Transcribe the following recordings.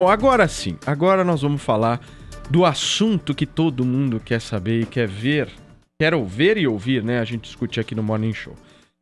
Bom, agora sim, agora nós vamos falar do assunto que todo mundo quer saber e quer ver, quer ouvir e ouvir, né? A gente discute aqui no Morning Show.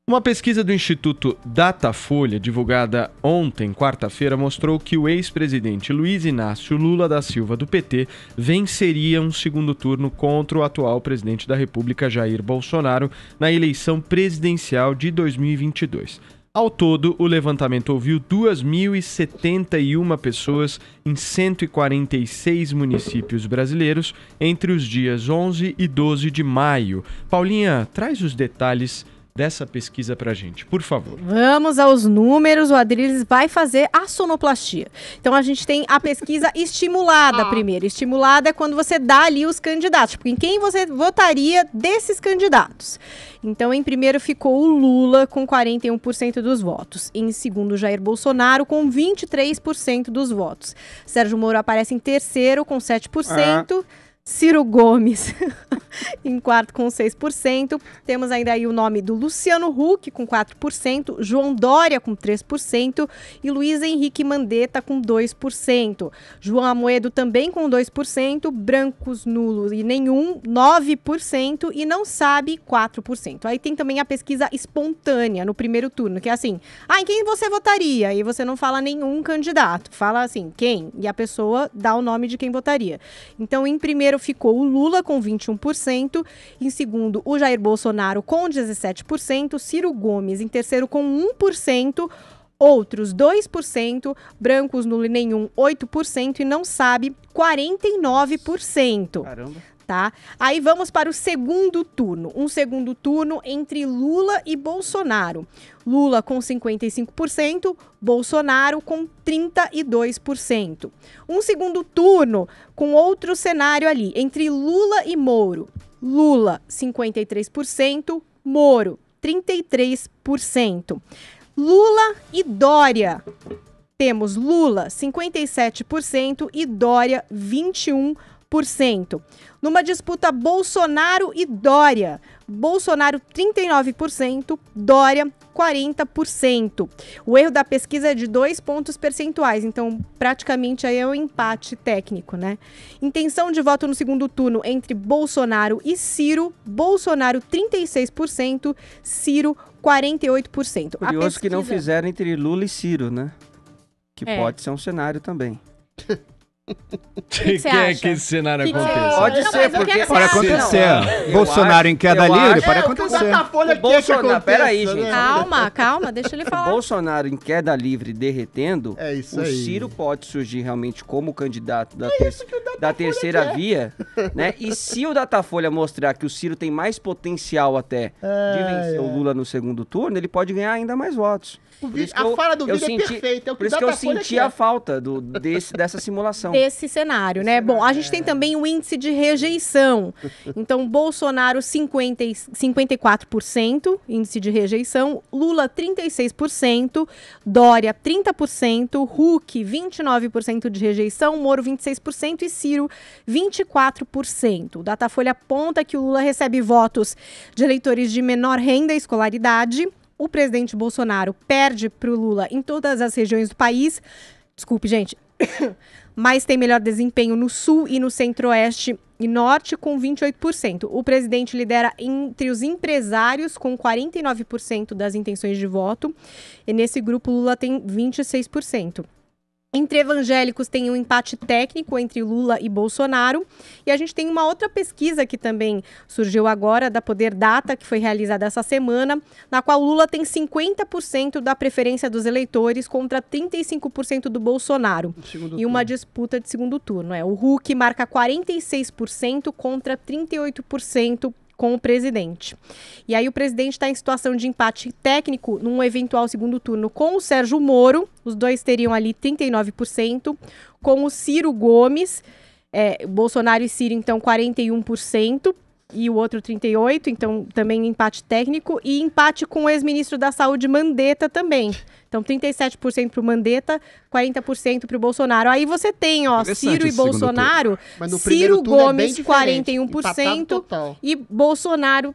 Uma pesquisa do Instituto Datafolha, divulgada ontem, quarta-feira, mostrou que o ex-presidente Luiz Inácio Lula da Silva, do PT, venceria um segundo turno contra o atual presidente da República, Jair Bolsonaro, na eleição presidencial de 2022. Ao todo, o levantamento ouviu 2.071 pessoas em 146 municípios brasileiros entre os dias 11 e 12 de maio. Paulinha, traz os detalhes dessa pesquisa para gente, por favor. Vamos aos números. O Adriles vai fazer a sonoplastia. Então a gente tem a pesquisa estimulada ah. primeiro. Estimulada é quando você dá ali os candidatos, tipo, em quem você votaria desses candidatos. Então, em primeiro ficou o Lula com 41% dos votos. Em segundo, Jair Bolsonaro com 23% dos votos. Sérgio Moro aparece em terceiro com 7%. Ah. Ciro Gomes em quarto com 6%. Temos ainda aí o nome do Luciano Huck com 4%, João Dória com 3% e Luiz Henrique Mandetta com 2%. João Amoedo também com 2%, brancos nulos e nenhum 9% e não sabe 4%. Aí tem também a pesquisa espontânea no primeiro turno, que é assim: "Ah, em quem você votaria?" E você não fala nenhum candidato, fala assim: "Quem?" E a pessoa dá o nome de quem votaria. Então, em primeiro primeiro ficou o Lula com 21%, em segundo o Jair Bolsonaro com 17%, Ciro Gomes em terceiro com 1%, outros 2%, brancos nulo nenhum 8% e não sabe 49%. Caramba tá? Aí vamos para o segundo turno, um segundo turno entre Lula e Bolsonaro. Lula com 55%, Bolsonaro com 32%. Um segundo turno com outro cenário ali, entre Lula e Moro. Lula 53%, Moro 33%. Lula e Dória. Temos Lula 57% e Dória 21%. Numa disputa Bolsonaro e Dória. Bolsonaro 39%, Dória 40%. O erro da pesquisa é de dois pontos percentuais, então praticamente aí é um empate técnico, né? Intenção de voto no segundo turno entre Bolsonaro e Ciro, Bolsonaro 36%, Ciro 48%. Curioso pesquisa... que não fizeram entre Lula e Ciro, né? Que é. pode ser um cenário também. Quem que quer é acha? que esse cenário que aconteça? É pode não, ser, porque assim, pode acontecer. Não, Bolsonaro em queda livre, pode acontecer. O Datafolha o peraí, gente. Calma, calma, deixa ele falar. Bolsonaro em queda livre derretendo, é isso o Ciro pode surgir realmente como candidato da, é ter... da terceira quer. via, né? E se o Datafolha mostrar que o Ciro tem mais potencial até é, de vencer é. o Lula no segundo turno, ele pode ganhar ainda mais votos. Por a eu, fala do vídeo é perfeita. É por isso que eu senti a falta do, desse, dessa simulação esse cenário, né? Cenário, Bom, a gente é. tem também o índice de rejeição. Então, Bolsonaro 50, 54% índice de rejeição, Lula 36%, Dória 30%, Huck 29% de rejeição, Moro 26% e Ciro 24%. O Datafolha aponta que o Lula recebe votos de eleitores de menor renda e escolaridade. O presidente Bolsonaro perde para o Lula em todas as regiões do país. Desculpe, gente. mas tem melhor desempenho no sul e no centro-oeste e norte, com 28%. O presidente lidera entre os empresários, com 49% das intenções de voto, e nesse grupo Lula tem 26%. Entre evangélicos tem um empate técnico entre Lula e Bolsonaro. E a gente tem uma outra pesquisa que também surgiu agora, da Poder Data, que foi realizada essa semana, na qual Lula tem 50% da preferência dos eleitores contra 35% do Bolsonaro. E uma turno. disputa de segundo turno. É, o Hulk marca 46% contra 38% com o presidente. E aí o presidente está em situação de empate técnico num eventual segundo turno com o Sérgio Moro, os dois teriam ali 39%, com o Ciro Gomes, é, Bolsonaro e Ciro, então, 41% e o outro 38, então também empate técnico, e empate com o ex-ministro da Saúde, Mandetta, também. Então, 37% para o Mandetta, 40% para o Bolsonaro. Aí você tem, ó, Ciro e Bolsonaro, Ciro é Gomes, é 41%, e Bolsonaro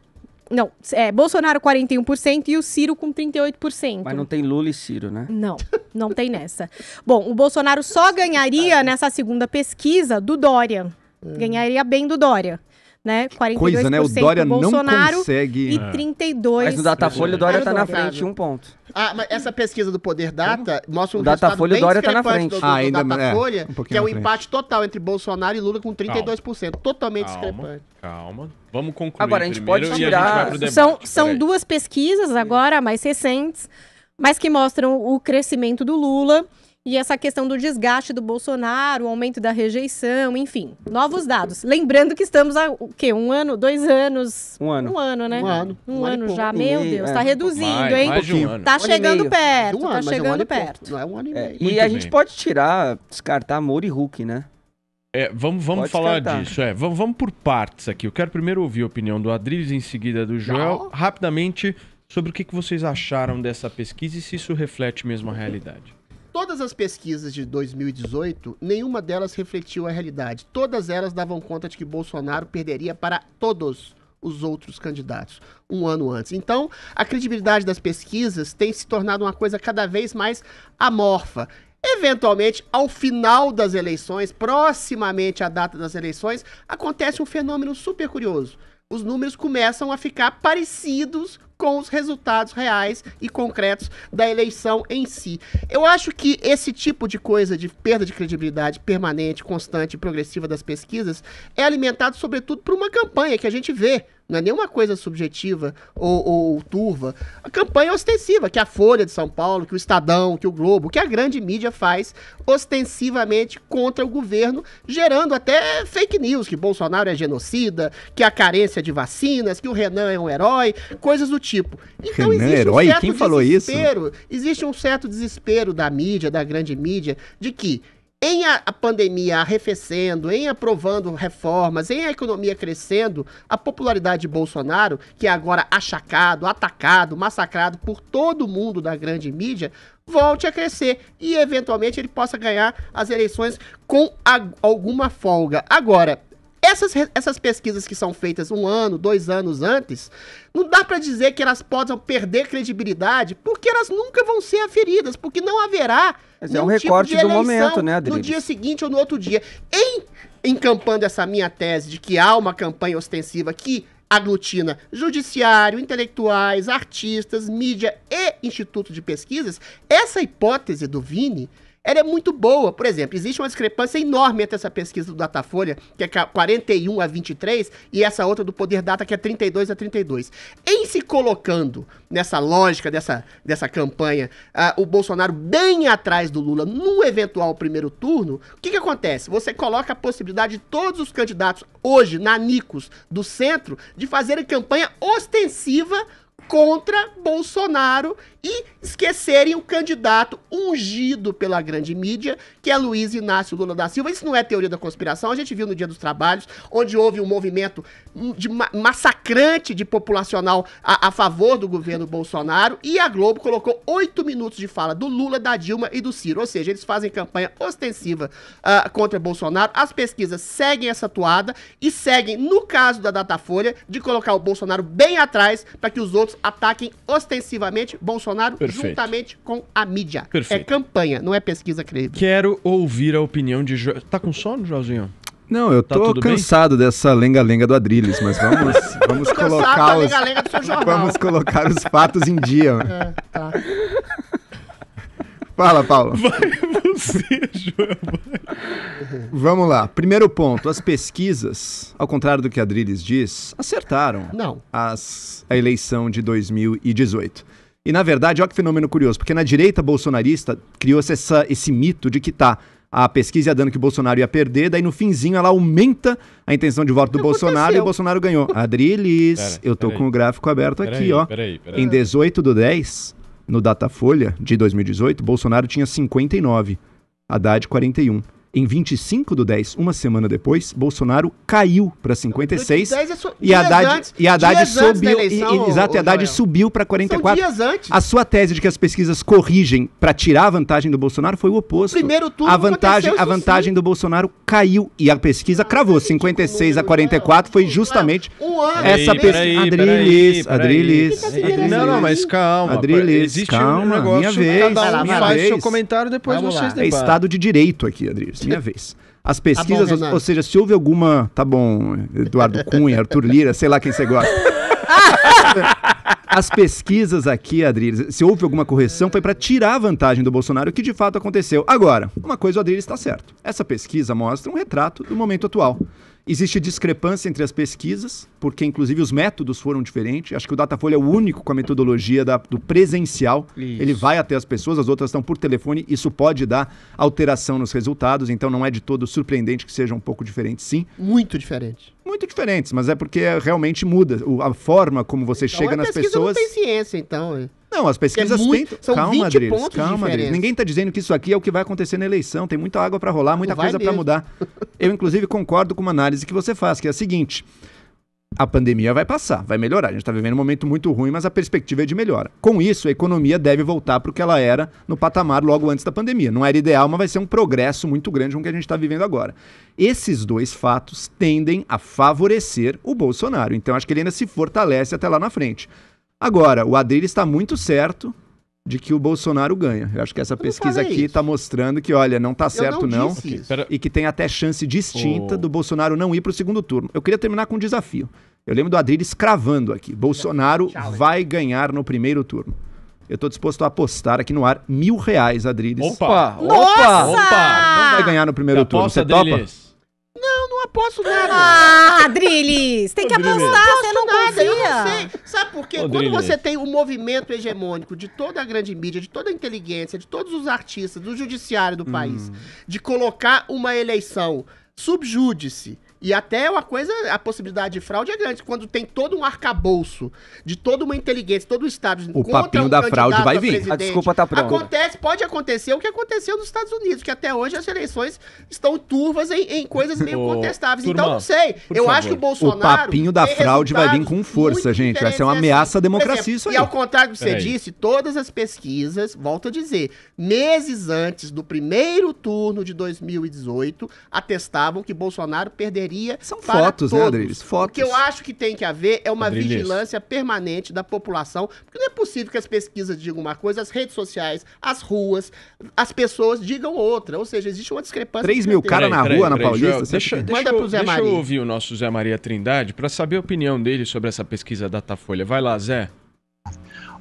não, é, Bolsonaro 41% e o Ciro com 38%. Mas não tem Lula e Ciro, né? Não, não tem nessa. Bom, o Bolsonaro só ganharia nessa segunda pesquisa do Dória. Hum. Ganharia bem do Dória né? 42% Coisa, né? O Dória Bolsonaro não consegue... e 32%. É. Mas no Datafolha o Dória está na frente, um ponto. Ah, mas essa pesquisa do Poder Data uhum. mostra um o Datafolha bem Dória tá na frente. Do, do, ah, ainda, é, Datafolha, é, um que é o um empate total entre Bolsonaro e Lula com 32%, calma, totalmente calma, discrepante. Calma, vamos concluir Agora, a gente pode tirar... Gente são, são duas pesquisas agora, mais recentes, mas que mostram o crescimento do Lula e essa questão do desgaste do Bolsonaro, o aumento da rejeição, enfim, novos dados. Lembrando que estamos há o quê? Um ano, dois anos? Um ano. Um ano, né? Um ano. Um, um ano, ano já. Meu Deus, está é. reduzindo, mais, hein? Mais tá um ano. Tá chegando perto, um tá ano, tá chegando perto. Não é um ano e é, meio. É, e a bem. gente pode tirar, descartar Moro e Hulk, né? É, vamos vamos falar disso. É, vamos, vamos por partes aqui. Eu quero primeiro ouvir a opinião do Adriles, em seguida do Joel. Não. Rapidamente, sobre o que, que vocês acharam dessa pesquisa e se isso reflete mesmo a realidade. Todas as pesquisas de 2018, nenhuma delas refletiu a realidade. Todas elas davam conta de que Bolsonaro perderia para todos os outros candidatos um ano antes. Então, a credibilidade das pesquisas tem se tornado uma coisa cada vez mais amorfa. Eventualmente, ao final das eleições, proximamente à data das eleições, acontece um fenômeno super curioso. Os números começam a ficar parecidos com os resultados reais e concretos da eleição em si. Eu acho que esse tipo de coisa de perda de credibilidade permanente, constante e progressiva das pesquisas é alimentado sobretudo por uma campanha que a gente vê não é nenhuma coisa subjetiva ou, ou turva. A campanha é ostensiva, que a Folha de São Paulo, que o Estadão, que o Globo, que a grande mídia faz ostensivamente contra o governo, gerando até fake news, que Bolsonaro é genocida, que a carência de vacinas, que o Renan é um herói, coisas do tipo. Então Renan é existe herói? um certo Quem falou desespero, isso? existe um certo desespero da mídia, da grande mídia, de que em a, a, pandemia arrefecendo, em aprovando reformas, em a economia crescendo, a popularidade de Bolsonaro, que é agora achacado, atacado, massacrado por todo mundo da grande mídia, volte a crescer e eventualmente ele possa ganhar as eleições com a, alguma folga. Agora, essas, essas pesquisas que são feitas um ano, dois anos antes, não dá para dizer que elas possam perder credibilidade, porque elas nunca vão ser aferidas, porque não haverá Mas é um tipo recorte tipo do momento, né, Adriles? No dia seguinte ou no outro dia. Em encampando essa minha tese de que há uma campanha ostensiva que aglutina judiciário, intelectuais, artistas, mídia e instituto de pesquisas, essa hipótese do Vini ela é muito boa. Por exemplo, existe uma discrepância enorme entre essa pesquisa do Datafolha, que é 41 a 23, e essa outra do Poder Data, que é 32 a 32. Em se colocando nessa lógica dessa, dessa campanha, uh, o Bolsonaro bem atrás do Lula no eventual primeiro turno, o que, que acontece? Você coloca a possibilidade de todos os candidatos, hoje, nanicos do centro, de fazerem campanha ostensiva contra Bolsonaro e esquecerem o candidato ungido pela grande mídia, que é Luiz Inácio Lula da Silva. Isso não é teoria da conspiração, a gente viu no Dia dos Trabalhos, onde houve um movimento de ma massacrante de populacional a, a, favor do governo Bolsonaro, e a Globo colocou oito minutos de fala do Lula, da Dilma e do Ciro, ou seja, eles fazem campanha ostensiva uh, contra Bolsonaro, as pesquisas seguem essa toada e seguem, no caso da Datafolha, de colocar o Bolsonaro bem atrás para que os outros outros ataquem ostensivamente Bolsonaro Perfeito. juntamente com a mídia. É Perfeito. É campanha, não é pesquisa crível. Quero ouvir a opinião de. Jo... Tá com sono, Joãozinho? Não, eu tá tô cansado bem? dessa lenga-lenga do Adrilles, mas vamos, vamos colocar os vamos colocar os fatos em dia. É, tá. Fala, Paulo. Vai, Vamos lá. Primeiro ponto. As pesquisas, ao contrário do que a Drilis diz, acertaram Não. As, a eleição de 2018. E, na verdade, olha que fenômeno curioso, porque na direita bolsonarista criou-se esse mito de que tá a pesquisa ia dando que o Bolsonaro ia perder, daí no finzinho ela aumenta a intenção de voto do Aconteceu. Bolsonaro e o Bolsonaro ganhou. Adrilis, pera, eu tô com aí. o gráfico aberto pera aqui, aí, ó. Em 18 do 10, no Datafolha de 2018, Bolsonaro tinha 59, Haddad 41. Em 25 do 10, uma semana depois, Bolsonaro caiu para 56 e é Haddad, antes, e Haddad subieu. Eleição, e, e, exato, e Haddad Joel. subiu para 44. São dias antes. A sua tese de que as pesquisas corrigem para tirar a vantagem do Bolsonaro foi o oposto. Primeiro turno, a vantagem, a vantagem do Bolsonaro caiu e a pesquisa ah, cravou. 56 a 44 não, foi justamente um ano. essa pesquisa. Adrilis, Adrilis. Não, não, mas calma. Tá Adrilis, calma, um negócio. Minha vez. faz seu comentário depois vocês é debatem. É Estado de Direito aqui, Adrilis. Pronto, é minha vez. As pesquisas, tá bom, ou, ou, seja, se houve alguma. Tá bom, Eduardo Cunha, Arthur Lira, sei lá quem você gosta. As pesquisas aqui, Adriles, se houve alguma correção, foi para tirar a vantagem do Bolsonaro, que de fato aconteceu. Agora, uma coisa o Adriles está certo. Essa pesquisa mostra um retrato do momento atual. Existe discrepância entre as pesquisas, porque inclusive os métodos foram diferentes. Acho que o Datafolha é o único com a metodologia da, do presencial. Isso. Ele vai até as pessoas, as outras estão por telefone. Isso pode dar alteração nos resultados, então não é de todo surpreendente que seja um pouco diferente, sim. Muito diferente. Muito diferentes, mas é porque realmente muda a forma como você então, chega nas pessoas. Não tem ciência, então. Não, as é pesquisas é muito, tentam. calma, 20 Adriles, calma, Adriles. Ninguém está dizendo que isso aqui é o que vai acontecer na eleição. Tem muita água para rolar, muita coisa para mudar. Eu, inclusive, concordo com uma análise que você faz, que é a seguinte. A pandemia vai passar, vai melhorar. A gente está vivendo um momento muito ruim, mas a perspectiva é de melhora. Com isso, a economia deve voltar para o que ela era no patamar logo antes da pandemia. Não era ideal, mas vai ser um progresso muito grande com o que a gente está vivendo agora. Esses dois fatos tendem a favorecer o Bolsonaro. Então, acho que ele ainda se fortalece até lá na frente. Agora, o Adrilho está muito certo de que o Bolsonaro ganha. Eu acho que essa eu então pesquisa aqui está mostrando que, olha, não está certo não, não e que tem até chance distinta oh. do Bolsonaro não ir para o segundo turno. Eu queria terminar com um desafio. Eu lembro do Adrilho escravando aqui. Bolsonaro Challenge. vai ganhar no primeiro turno. Eu estou disposto a apostar aqui no ar mil reais, Adriles. Opa! Opa! Opa! Não vai ganhar no primeiro turno. Você topa? não aposto nada. Ah, Drilis, tem que apostar, você não nada, confia. Eu não sei. Sabe por quê? Quando você tem o um movimento hegemônico de toda a grande mídia, de toda a inteligência, de todos os artistas, do judiciário do país, hum. de colocar uma eleição subjúdice e até é uma coisa, a possibilidade de fraude é grande. Quando tem todo um arcabouço de toda uma inteligência, todo o Estado. O papinho um da fraude vai vir. A ah, desculpa tá pronta. Acontece, pode acontecer o que aconteceu nos Estados Unidos, que até hoje as eleições estão turvas em, em coisas meio oh, contestáveis. Então, turma, então, não sei. Eu favor. acho que o Bolsonaro. O papinho da fraude vai vir com força, gente. Vai ser uma ameaça à assim. democracia exemplo, isso aí. E ao contrário do que você disse, todas as pesquisas, volto a dizer, meses antes do primeiro turno de 2018, atestavam que Bolsonaro perderia são fotos, né, todos. né, Adriles? Fotos. O que eu acho que tem que haver é uma Adriles. vigilância permanente da população, porque não é possível que as pesquisas digam uma coisa, as redes sociais, as ruas, as pessoas digam outra. Ou seja, existe uma discrepância. 3 mil caras na rua, na Paulista. deixa, deixa, pro Zé deixa Maria. eu ouvir o nosso Zé Maria Trindade para saber a opinião dele sobre essa pesquisa Datafolha. Vai lá, Zé.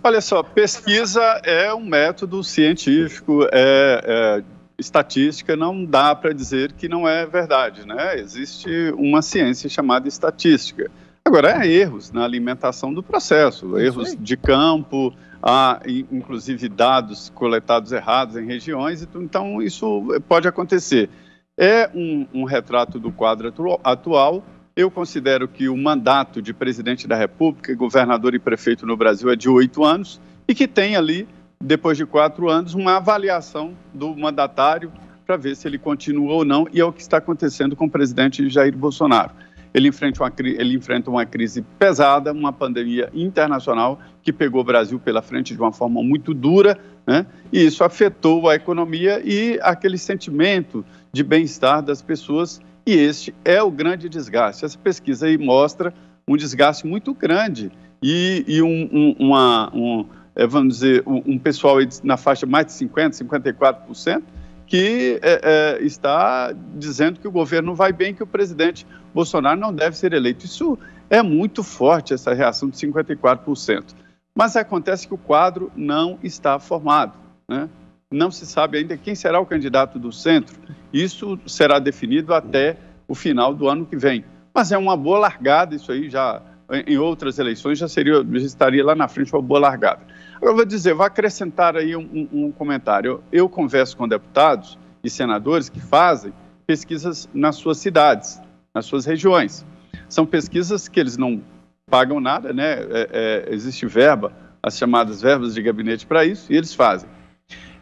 Olha só, pesquisa é um método científico, é, é estatística não dá para dizer que não é verdade, né? Existe uma ciência chamada estatística. Agora, há erros na alimentação do processo, erros de campo, há inclusive dados coletados errados em regiões, então isso pode acontecer. É um, um retrato do quadro atu atual. Eu considero que o mandato de presidente da República, governador e prefeito no Brasil é de oito anos e que tem ali depois de quatro anos, uma avaliação do mandatário para ver se ele continua ou não, e é o que está acontecendo com o presidente Jair Bolsonaro. Ele enfrenta, uma, ele enfrenta uma crise pesada, uma pandemia internacional que pegou o Brasil pela frente de uma forma muito dura, né? e isso afetou a economia e aquele sentimento de bem-estar das pessoas, e este é o grande desgaste. Essa pesquisa aí mostra um desgaste muito grande e, e um, um, uma, um é, vamos dizer, um, um pessoal na faixa mais de 50%, 54%, que é, é, está dizendo que o governo vai bem, que o presidente Bolsonaro não deve ser eleito. Isso é muito forte, essa reação de 54%. Mas acontece que o quadro não está formado. Né? Não se sabe ainda quem será o candidato do centro. Isso será definido até o final do ano que vem. Mas é uma boa largada, isso aí já em outras eleições já seria já estaria lá na frente uma boa largada. Eu vou dizer, vou acrescentar aí um, um comentário. Eu, eu converso com deputados e senadores que fazem pesquisas nas suas cidades, nas suas regiões. São pesquisas que eles não pagam nada, né? É, é, existe verba, as chamadas verbas de gabinete para isso, e eles fazem.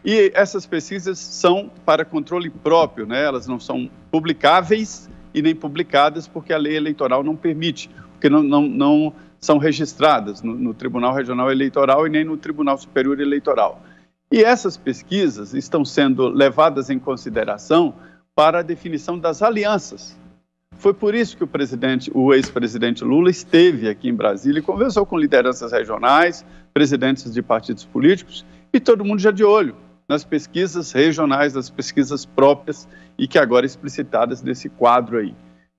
E essas pesquisas são para controle próprio, né? Elas não são publicáveis e nem publicadas porque a lei eleitoral não permite, porque não, não, não são registradas no, no Tribunal Regional Eleitoral e nem no Tribunal Superior Eleitoral. E essas pesquisas estão sendo levadas em consideração para a definição das alianças. Foi por isso que o presidente, o ex-presidente Lula esteve aqui em Brasília e conversou com lideranças regionais, presidentes de partidos políticos e todo mundo já de olho nas pesquisas regionais, nas pesquisas próprias e que agora é explicitadas nesse quadro aí.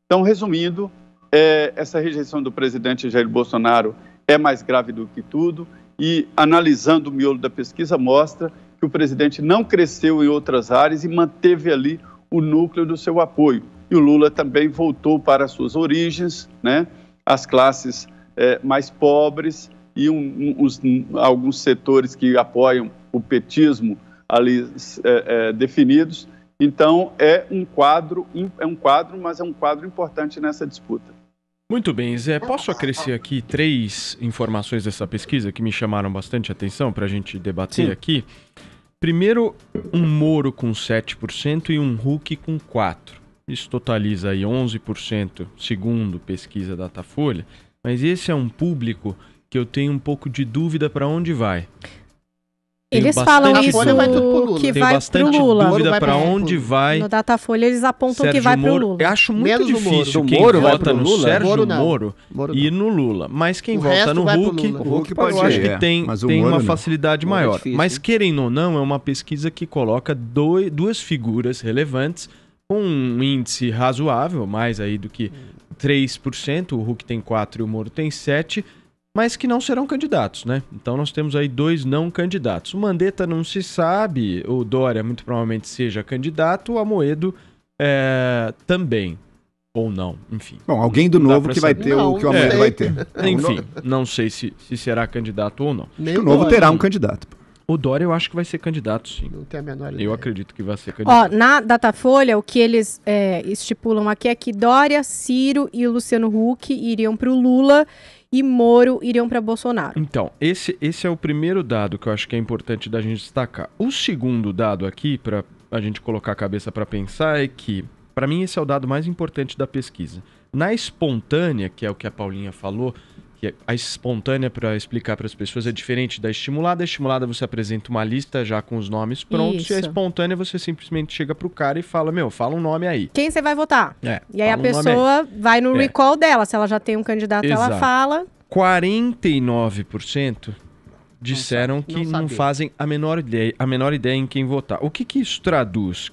Então, resumindo, é, essa rejeição do presidente Jair Bolsonaro é mais grave do que tudo e analisando o miolo da pesquisa mostra que o presidente não cresceu em outras áreas e manteve ali o núcleo do seu apoio. E o Lula também voltou para as suas origens, né? As classes é, mais pobres e um, alguns setores que apoiam o petismo ali é, é, definidos. Então é um quadro, é um quadro, mas é um quadro importante nessa disputa. Muito bem, Zé. Posso acrescer aqui três informações dessa pesquisa que me chamaram bastante atenção para a gente debater Sim. aqui? Primeiro, um Moro com 7% e um Hulk com 4%. Isso totaliza aí 11%, segundo pesquisa Datafolha. Mas esse é um público que eu tenho um pouco de dúvida para onde vai. Eles falam isso que vai pro Lula. dúvida para onde vai. No Datafolha eles apontam Sérgio que vai pro Lula. Eu acho muito Menos difícil quem Moro vota no Lula? Sérgio Moro, Moro, e no Lula. Mas quem o vota no Hulk, o Hulk pode eu acho que tem, é, tem uma não. facilidade Moro é maior. É difícil, mas querendo ou não, é uma pesquisa que coloca dois, duas figuras relevantes com um índice razoável, mais aí do que 3%, o Hulk tem 4 e o Moro tem 7% mas que não serão candidatos, né? Então nós temos aí dois não candidatos. O Mandetta não se sabe, o Dória muito provavelmente seja candidato, o Amoedo é, também. Ou não, enfim. Bom, alguém do novo que saber. vai ter não, o que o Amoedo é. vai ter. Enfim, não sei se, se será candidato ou não. Nem o novo terá um candidato. O Dória eu acho que vai ser candidato, sim. Não tem a menor ideia. Eu acredito que vai ser candidato. Ó, na Datafolha, o que eles é, estipulam aqui é que Dória, Ciro e o Luciano Huck iriam para o Lula e Moro iriam para Bolsonaro. Então, esse, esse é o primeiro dado que eu acho que é importante da gente destacar. O segundo dado aqui, para a gente colocar a cabeça para pensar, é que, para mim, esse é o dado mais importante da pesquisa. Na espontânea, que é o que a Paulinha falou, a espontânea para explicar para as pessoas é diferente da estimulada. A estimulada você apresenta uma lista já com os nomes prontos Isso. e a espontânea você simplesmente chega pro cara e fala: "Meu, fala um nome aí". Quem você vai votar? É, e aí a um pessoa aí. vai no é. recall dela, se ela já tem um candidato, Exato. ela fala. 49% disseram não que não, não, fazem a menor ideia, a menor ideia em quem votar. O que que isso traduz?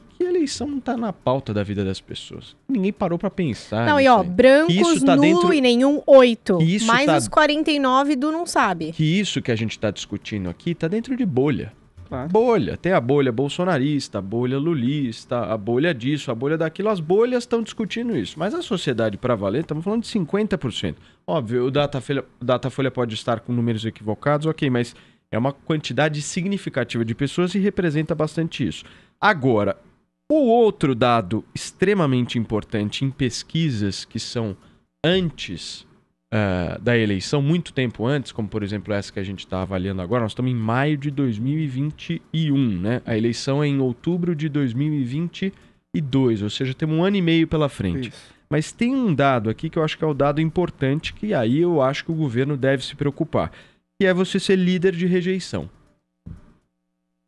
eleição não tá na pauta da vida das pessoas. Ninguém parou para pensar. Não, e ó, aí. brancos, isso tá nulo dentro... e nenhum oito. Mais tá... os 49 do não sabe. Que isso que a gente tá discutindo aqui tá dentro de bolha. Claro. Bolha, tem a bolha bolsonarista, a bolha lulista, a bolha disso, a bolha daquilo. As bolhas estão discutindo isso. Mas a sociedade, para valer, estamos falando de 50%. Óbvio, o Datafolha, o Datafolha pode estar com números equivocados, ok, mas é uma quantidade significativa de pessoas e representa bastante isso. Agora, o outro dado extremamente importante em pesquisas que são antes uh, da eleição, muito tempo antes, como por exemplo essa que a gente está avaliando agora, nós estamos em maio de 2021, né? A eleição é em outubro de 2022, ou seja, temos um ano e meio pela frente. Isso. Mas tem um dado aqui que eu acho que é o dado importante, que aí eu acho que o governo deve se preocupar, que é você ser líder de rejeição.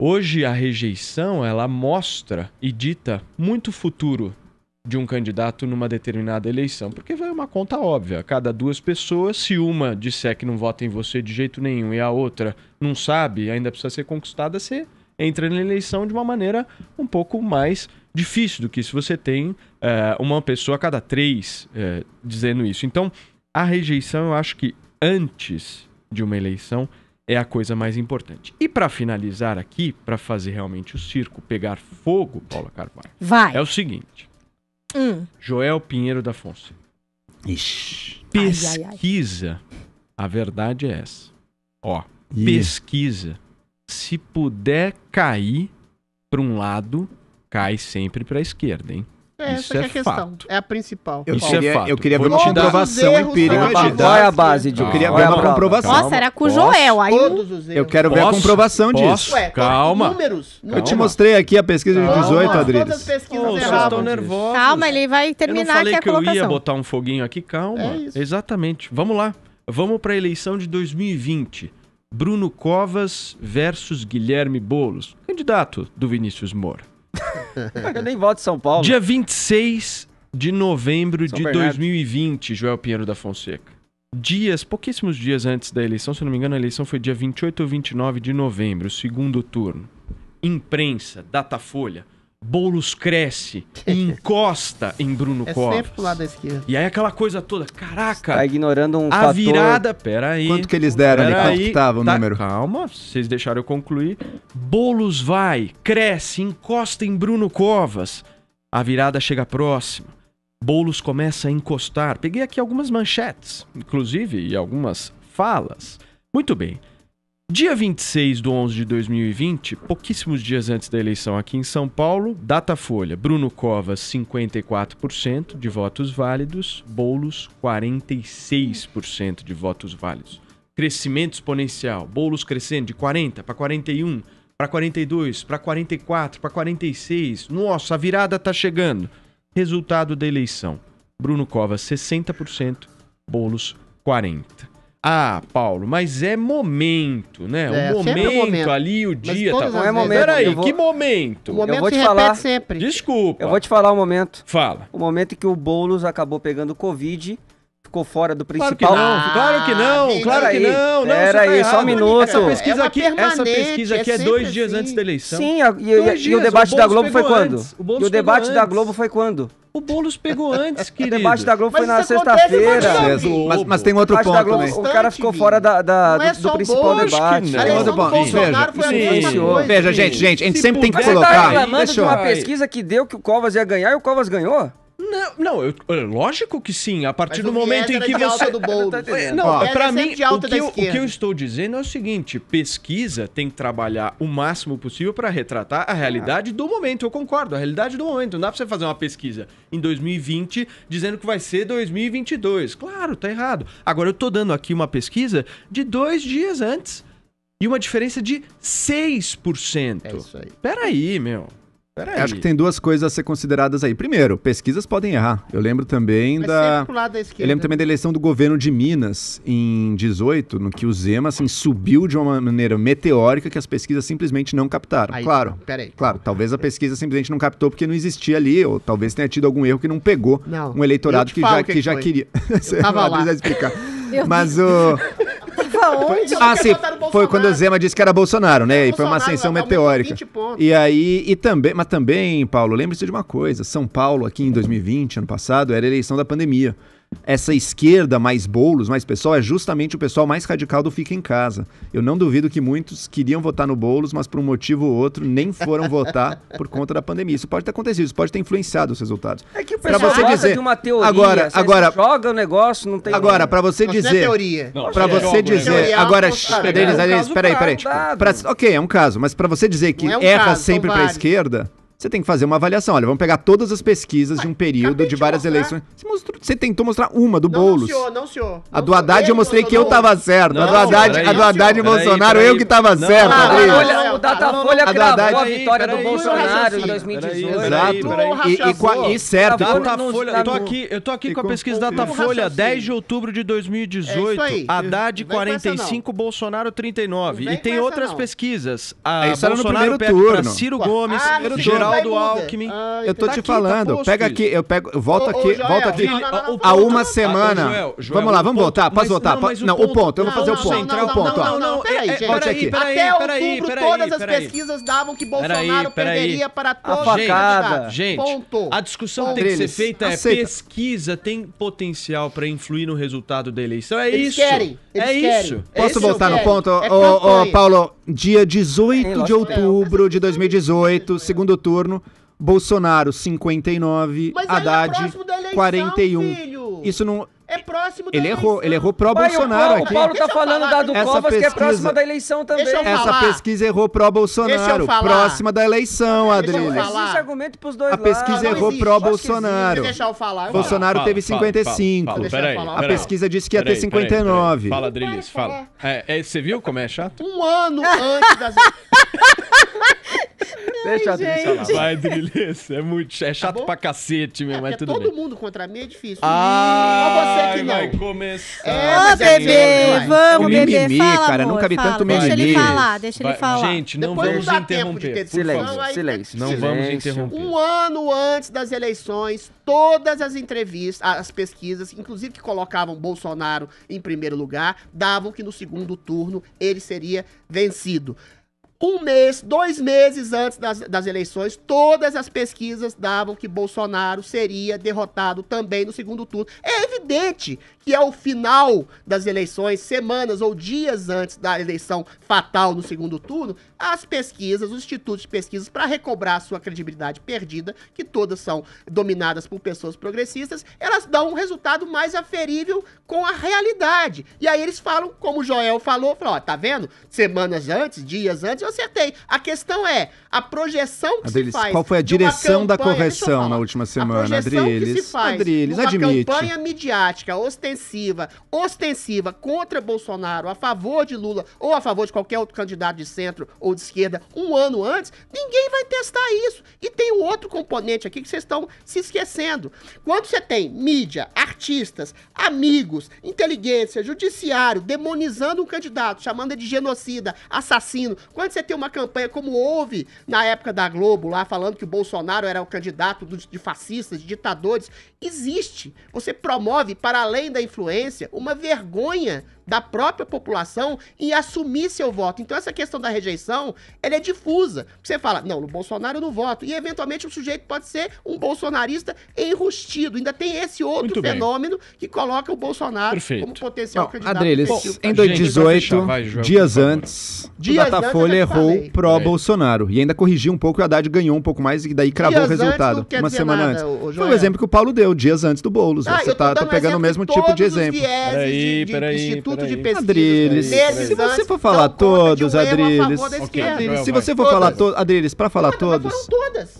Hoje a rejeição, ela mostra e dita muito futuro de um candidato numa determinada eleição, porque vai uma conta óbvia. Cada duas pessoas, se uma disser que não vota em você de jeito nenhum e a outra não sabe, ainda precisa ser conquistada, você entra na eleição de uma maneira um pouco mais difícil do que se você tem é, uma pessoa a cada três é, dizendo isso. Então, a rejeição, eu acho que antes de uma eleição, é a coisa mais importante. E para finalizar aqui, para fazer realmente o circo pegar fogo, Paula Carvalho. Vai. É o seguinte. Hum. Joel Pinheiro da Fonseca. Ixi. Pesquisa. Ai, ai, ai. A verdade é essa. Ó, pesquisa. Se puder cair para um lado, cai sempre para a esquerda, hein? É, Isso essa é, é a questão. Fato. É a principal. Eu Isso é queria, é fato. Eu queria ver uma comprovação empírica Qual é a base de? Eu queria é ver uma comprovação. Nossa, era com o Joel. Aí... Todos os Eu quero ver a comprovação disso. Ué, é? calma. Números. Eu te mostrei aqui a pesquisa de 18, Adriles. Todas as pesquisas oh, erradas. nervosos. Calma, ele vai terminar aqui a colocação. Eu falei que eu ia botar um foguinho aqui. Calma. Exatamente. Vamos lá. Vamos para a eleição de 2020. Bruno Covas versus Guilherme Bolos, candidato do Vinícius Moura. Eu nem voto em São Paulo. Dia 26 de novembro São de Bernardo. 2020, Joel Pinheiro da Fonseca. Dias, pouquíssimos dias antes da eleição, se não me engano, a eleição foi dia 28 ou 29 de novembro, segundo turno. Imprensa, Datafolha. Folha Boulos cresce e encosta em Bruno é Covas. Sempre pro lado da esquerda. E aí aquela coisa toda, caraca. Tá ignorando um a fator... virada, pera aí. Quanto que eles deram ali? Quanto que tava o tá, número? Calma, vocês deixaram eu concluir. Boulos vai, cresce, encosta em Bruno Covas. A virada chega próxima. Boulos começa a encostar. Peguei aqui algumas manchetes, inclusive, e algumas falas. Muito bem. Dia 26 de 11 de 2020, pouquíssimos dias antes da eleição aqui em São Paulo, Datafolha, Bruno Covas 54% de votos válidos, Boulos 46% de votos válidos. Crescimento exponencial, Boulos crescendo de 40 para 41, para 42, para 44, para 46. Nossa, a virada está chegando. Resultado da eleição: Bruno Covas 60%, Boulos 40. Ah, Paulo, mas é momento, né? É, o é momento, é ali, o dia. Tá... bom? é momento. Peraí, vou... que momento? O momento eu vou te falar... sempre. Desculpa. Eu vou te falar o um momento. Fala. O momento em que o Boulos acabou pegando Covid ficou fora do principal? Claro que não, claro que não, ah, claro que não. era tá aí, tá só um minuto. Essa é, é pesquisa é aqui, essa pesquisa aqui é, é dois dias assim. antes da eleição. Sim, e, e, e o debate o da Globo foi quando? O, o debate antes. da Globo foi quando? O Boulos pegou antes, querido. O debate da Globo mas foi na sexta-feira. Mas, mas, tem outro ponto Globo, também. O cara ficou fora da, da do, é do, principal Boulos debate. Tem é outro ponto. Bolsonaro veja, coisa, veja gente, gente, a gente Se sempre tem que colocar... Você tá reclamando de uma pesquisa que deu que o Covas ia ganhar e o Covas ganhou? Não, não eu, é, lógico que sim. A partir do momento em que você. Tá não, é para mim, o que, eu, o que eu estou dizendo é o seguinte: pesquisa tem que trabalhar o máximo possível para retratar a realidade ah. do momento. Eu concordo, a realidade do momento. Não dá pra você fazer uma pesquisa em 2020 dizendo que vai ser 2022. Claro, tá errado. Agora, eu tô dando aqui uma pesquisa de dois dias antes e uma diferença de 6%. É isso aí. Peraí, meu. Peraí. Acho que tem duas coisas a ser consideradas aí. Primeiro, pesquisas podem errar. Eu lembro também Mas da. Pro lado da esquerda. Eu lembro também da eleição do governo de Minas em 18, no que o Zema assim, subiu de uma maneira meteórica que as pesquisas simplesmente não captaram. Aí, claro. Peraí. Claro, talvez a pesquisa simplesmente não captou porque não existia ali, ou talvez tenha tido algum erro que não pegou não. um eleitorado que já, que, que já foi. queria. Eu tava lá. explicar. Mas o. Ah, sim. Foi quando o Zema disse que era Bolsonaro, né? E foi uma ascensão é, meteórica. E aí, e também, mas também, Paulo, lembre-se de uma coisa: São Paulo, aqui em 2020, ano passado, era a eleição da pandemia essa esquerda mais bolos, mais pessoal, é justamente o pessoal mais radical do Fica em Casa. Eu não duvido que muitos queriam votar no Boulos, mas por um motivo ou outro nem foram votar por conta da pandemia. Isso pode ter acontecido, isso pode ter influenciado os resultados. É que o pessoal pra você dizer, de uma teoria, agora, agora joga o negócio, não tem Agora, para você não, é dizer, é teoria. Para você dizer, agora, Denis, espera aí, espera aí. OK, é um caso, mas para você dizer que é um erra caso, sempre para esquerda, você tem que fazer uma avaliação. Olha, vamos pegar todas as pesquisas de um período, de várias mostrar. eleições. Você, mostrou, você, tentou mostrar uma do não, Boulos. Não, senhor, não, senhor. a do Haddad eu mostrei que eu tava certo. a do Haddad, a do Haddad e Bolsonaro, eu que tava não, certo. Não, não, olha, o Datafolha gravou a vitória do Bolsonaro em 2018. Exato. E, certo. Datafolha, eu tô aqui, eu tô aqui com a pesquisa Datafolha, 10 de outubro de 2018. É Haddad 45, Bolsonaro 39. E tem outras pesquisas. Ah, a Bolsonaro perde pra Ciro Gomes, ah, geral Geraldo Alckmin. Ai, ah, eu tô tá te aqui, tá falando. Tá pega aqui, eu pego, eu volto aqui, volto aqui há uma semana. Vamos lá, vamos voltar, posso voltar? Não, o ponto, eu vou fazer o ponto. O Não, não, peraí, gente. Até outubro todas as pesquisas davam que Bolsonaro perderia para todos os Gente, a discussão tem que ser feita é pesquisa tem potencial para influir no resultado da eleição. É isso. É isso. Posso é voltar no é. ponto? É ô, Paulo, dia 18 de outubro de 2018, segundo turno retorno. Bolsonaro, 59. Mas é Haddad, é próximo da eleição, 41. Filho. Isso não. É próximo da ele eleição. Errou, ele errou pró-Bolsonaro aqui. O Paulo tá falando da do Covas, pesquisa, que é próxima da eleição também. Essa pesquisa errou pró-Bolsonaro. Próxima da eleição, Adriles. argumento pros dois A pesquisa errou pró-Bolsonaro. Deixa eu falar. Então. Bolsonaro teve 55. a pesquisa disse que ia ter 59. Fala, Adriles, fala. É, é, você viu como é chato? Um ano antes das... Deixa a atriz falar. Vai, Drilis. É, muito, é tá chato tá pra cacete, meu, é, tudo todo bem. todo mundo contra mim é difícil. Ah, você que não. vai começar. É, Ô, é bebê, é vamos, o bebê, mimimi, fala, cara, amor, nunca vi fala. tanto mimimi. Deixa ele falar, deixa vai, ele falar. Gente, não Depois vamos não interromper. silêncio, silêncio. Não silêncio. vamos interromper. Um ano antes das eleições, todas as entrevistas, as pesquisas, inclusive que colocavam Bolsonaro em primeiro lugar, davam que no segundo turno ele seria vencido um mês, dois meses antes das, das eleições, todas as pesquisas davam que Bolsonaro seria derrotado também no segundo turno. É evidente que ao final das eleições, semanas ou dias antes da eleição fatal no segundo turno, as pesquisas, os institutos de pesquisas, para recobrar sua credibilidade perdida, que todas são dominadas por pessoas progressistas, elas dão um resultado mais aferível com a realidade. E aí eles falam, como o Joel falou, falou, ó, tá vendo? Semanas antes, dias antes, eu acertei. A questão é a projeção que Adriles, se faz. Qual foi a direção campanha, da correção na última semana, a Adriles? Que se faz Adriles, uma admite. campanha midiática ostensiva, ostensiva contra Bolsonaro, a favor de Lula ou a favor de qualquer outro candidato de centro ou de esquerda um ano antes, ninguém vai testar isso. E tem um outro componente aqui que vocês estão se esquecendo. Quando você tem mídia, artistas, amigos, inteligência, judiciário demonizando um candidato, chamando ele de genocida, assassino, quando você você uma campanha como houve na época da Globo lá, falando que o Bolsonaro era o candidato do, de fascistas, de ditadores, existe. Você promove, para além da influência, uma vergonha da própria população e assumir seu voto. Então essa questão da rejeição, ela é difusa. Você fala, não, no Bolsonaro eu não voto. E eventualmente o sujeito pode ser um bolsonarista enrustido. Ainda tem esse outro fenômeno que coloca o Bolsonaro Perfeito. como potencial candidato. Adriles, em 2018, dias antes, dias o Datafolha errou pró-Bolsonaro. É. E ainda corrigiu um pouco e o Haddad ganhou um pouco mais e daí cravou dias o resultado. Uma semana nada, antes. Foi o exemplo que o Paulo deu, dias antes do Boulos. Ah, Você tá, pegando o mesmo tipo de exemplo. Peraí, peraí. Instituto de Pesquisa. Adriles, ah, se você for falar todos, Adriles. Se você for falar todos. Adriles, pra falar todos.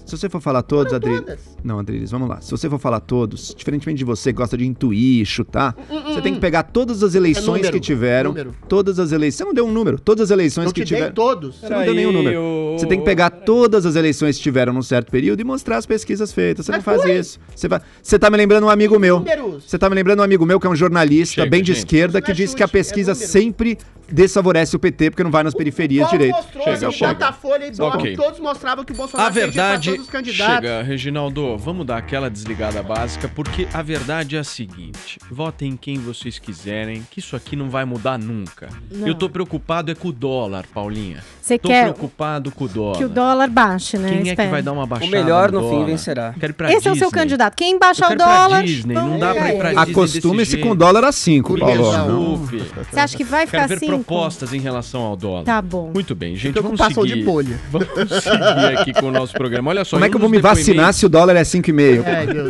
Se você for falar todos, Adriles. Não, Adriles, vamos lá. Se você for falar todos, diferentemente de você que gosta de intuir, chutar, tá? hum, hum, hum. você tem que pegar todas as é eleições que tiveram. Todas as eleições. Você não deu um número. Todas as eleições que tiveram. todos. Você não deu nenhum número. você tem que pegar todas as eleições que tiveram num certo período e mostrar as pesquisas feitas. Você não faz isso. Você, vai... você tá me lembrando um amigo meu. Você tá me lembrando um amigo meu que é um jornalista Chega, bem gente. de esquerda que disse diz que a pesquisa é sempre desfavorece o PT porque não vai nas periferias o direito. Mostrou, chega, assim, e okay. todos mostravam que o Bolsonaro a verdade todos os candidatos. Chega, Reginaldo, vamos dar aquela desligada básica porque a verdade é a seguinte: votem quem vocês quiserem, que isso aqui não vai mudar nunca. Não. Eu tô preocupado é com o dólar, Paulinha. Você quer preocupado com o dólar. Que o dólar baixe, né? Quem é que vai dar uma baixada? O melhor no, no fim vencerá. Esse Disney. é o seu candidato. Quem baixa o dólar. Disney. Não dá para ir pra Disney. Acostume-se com o dólar a 5, Paulo. Você acha que vai ficar assim? propostas em relação ao dólar. Tá bom. Muito bem, gente. Então, vamos seguir. de bolha. Vamos seguir aqui com o nosso programa. Olha só. Como é que eu vou me vacinar se o dólar é 5,5? É, Deus.